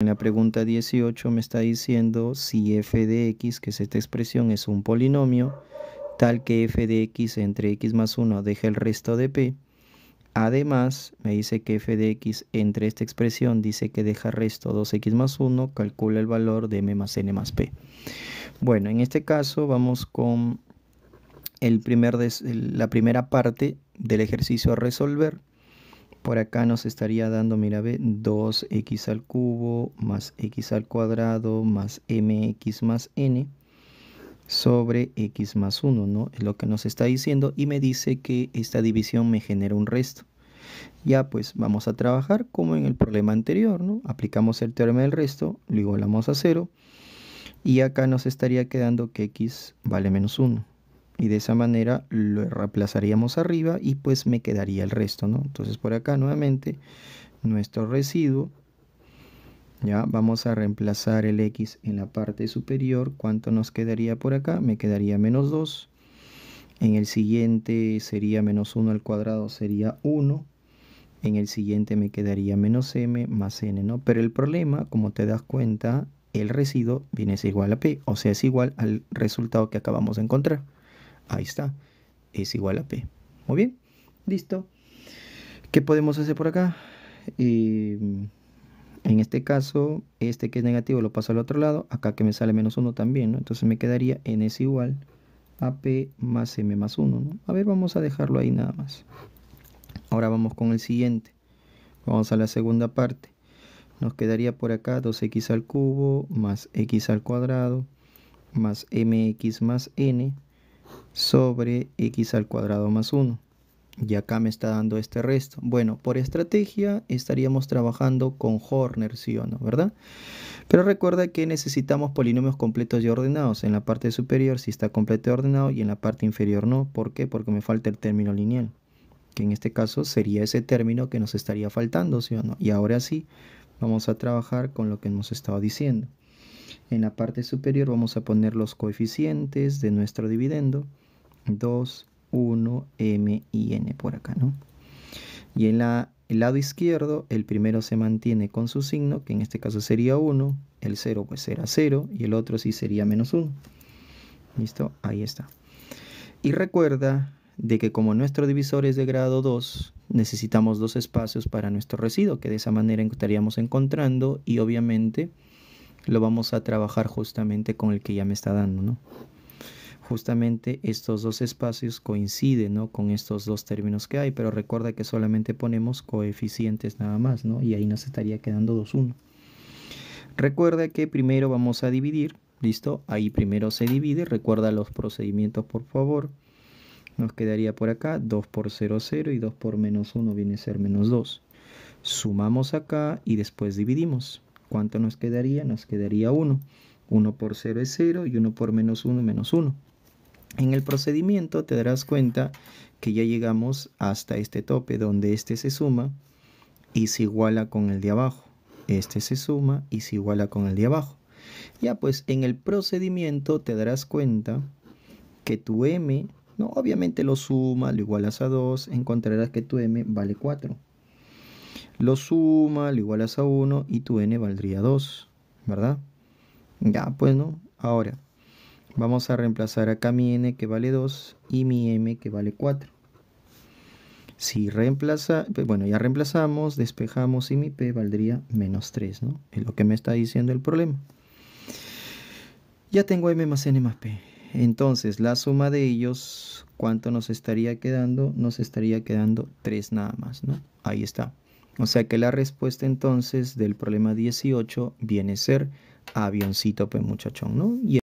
En la pregunta 18 me está diciendo si f de x, que es esta expresión, es un polinomio, tal que f de x entre x más 1 deja el resto de p. Además, me dice que f de x entre esta expresión dice que deja resto 2x más 1, calcula el valor de m más n más p. Bueno, en este caso vamos con la primera parte del ejercicio a resolver. Por acá nos estaría dando, mira, ve, 2x al cubo más x al cuadrado más mx más n sobre x más 1, ¿no? Es lo que nos está diciendo y me dice que esta división me genera un resto. Ya pues vamos a trabajar como en el problema anterior, ¿no? Aplicamos el teorema del resto, lo igualamos a 0 y acá nos estaría quedando que x vale menos 1 y de esa manera lo reemplazaríamos arriba y pues me quedaría el resto, ¿no? Entonces por acá nuevamente nuestro residuo, ya vamos a reemplazar el X en la parte superior, ¿cuánto nos quedaría por acá? Me quedaría menos 2, en el siguiente sería menos 1 al cuadrado sería 1, en el siguiente me quedaría menos m más n, ¿no? Pero el problema, como te das cuenta, el residuo viene a ser igual a p, o sea, es igual al resultado que acabamos de encontrar. Ahí está. Es igual a P. Muy bien. Listo. ¿Qué podemos hacer por acá? Em, en este caso, este que es negativo lo paso al otro lado. Acá que me sale menos 1 también, ¿no? Entonces me quedaría n es igual a p más m más 1, A ver, vamos a dejarlo ahí nada más. Ahora vamos con el siguiente. Vamos a la segunda parte. Nos quedaría por acá 2x al cubo más x al cuadrado más mx más n sobre x al cuadrado más 1. Y acá me está dando este resto. Bueno, por estrategia estaríamos trabajando con Horner, sí o no, ¿verdad? Pero recuerda que necesitamos polinomios completos y ordenados. En la parte superior sí está completo y ordenado y en la parte inferior no. ¿Por qué? Porque me falta el término lineal. Que en este caso sería ese término que nos estaría faltando, sí o no. Y ahora sí, vamos a trabajar con lo que hemos estado diciendo. En la parte superior vamos a poner los coeficientes de nuestro dividendo. 2, 1, M y N por acá, ¿no? Y en la, el lado izquierdo, el primero se mantiene con su signo, que en este caso sería 1, el 0 pues será 0 y el otro sí sería menos 1. ¿Listo? Ahí está. Y recuerda de que como nuestro divisor es de grado 2, necesitamos dos espacios para nuestro residuo, que de esa manera estaríamos encontrando y obviamente lo vamos a trabajar justamente con el que ya me está dando, ¿no? justamente estos dos espacios coinciden con estos dos términos que hay, pero recuerda que solamente ponemos coeficientes nada más, ¿no? y ahí nos estaría quedando 2, 1. Recuerda que primero vamos a dividir, ¿listo? Ahí primero se divide, recuerda los procedimientos por favor. Nos quedaría por acá 2 por 0, 0 y 2 por menos 1 viene a ser menos 2. Sumamos acá y después dividimos. ¿Cuánto nos quedaría? Nos quedaría 1. 1 por 0 es 0 y 1 por menos 1 menos 1. En el procedimiento te darás cuenta que ya llegamos hasta este tope donde este se suma y se iguala con el de abajo. Este se suma y se iguala con el de abajo. Ya pues en el procedimiento te darás cuenta que tu m, no, obviamente lo suma, lo igualas a 2, encontrarás que tu m vale 4. Lo suma, lo igualas a 1 y tu n valdría 2, ¿verdad? Ya pues no. Ahora, Vamos a reemplazar acá mi n que vale 2 y mi m que vale 4. Si reemplaza, pues bueno, ya reemplazamos, despejamos y mi p valdría menos 3, ¿no? Es lo que me está diciendo el problema. Ya tengo m más n más p. Entonces, la suma de ellos, ¿cuánto nos estaría quedando? Nos estaría quedando 3 nada más, ¿no? Ahí está. O sea que la respuesta entonces del problema 18 viene a ser avioncito, pues muchachón, ¿no? Y